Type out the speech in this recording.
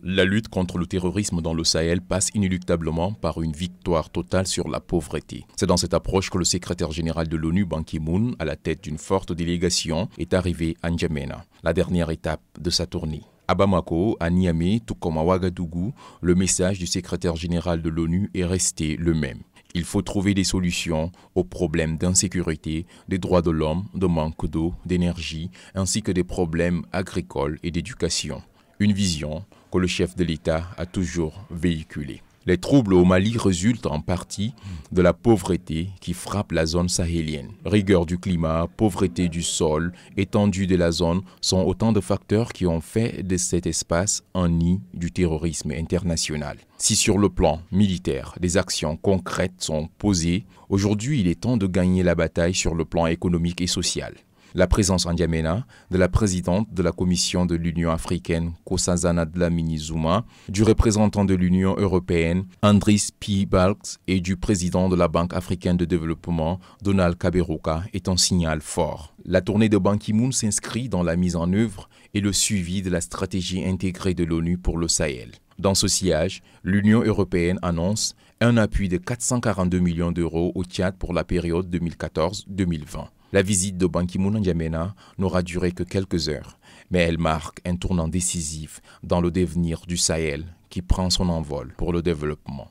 La lutte contre le terrorisme dans le Sahel passe inéluctablement par une victoire totale sur la pauvreté. C'est dans cette approche que le secrétaire général de l'ONU, Ban Ki-moon, à la tête d'une forte délégation, est arrivé à N'Djamena, la dernière étape de sa tournée. À Bamako, à Niamey, tout comme à Ouagadougou, le message du secrétaire général de l'ONU est resté le même. Il faut trouver des solutions aux problèmes d'insécurité, des droits de l'homme, de manque d'eau, d'énergie, ainsi que des problèmes agricoles et d'éducation une vision que le chef de l'État a toujours véhiculée. Les troubles au Mali résultent en partie de la pauvreté qui frappe la zone sahélienne. Rigueur du climat, pauvreté du sol, étendue de la zone sont autant de facteurs qui ont fait de cet espace un nid du terrorisme international. Si sur le plan militaire, des actions concrètes sont posées, aujourd'hui il est temps de gagner la bataille sur le plan économique et social la présence en Diamena hein, de la présidente de la Commission de l'Union africaine, Kosazana Dlamini Zuma, du représentant de l'Union européenne, Andris P. Balks, et du président de la Banque africaine de développement, Donald Kaberuka, est un signal fort. La tournée de Ban Ki-moon s'inscrit dans la mise en œuvre et le suivi de la stratégie intégrée de l'ONU pour le Sahel. Dans ce sillage, l'Union européenne annonce un appui de 442 millions d'euros au Tchad pour la période 2014-2020. La visite de Ban Ki-moon à N'Djamena hein, n'aura duré que quelques heures, mais elle marque un tournant décisif dans le devenir du Sahel qui prend son envol pour le développement.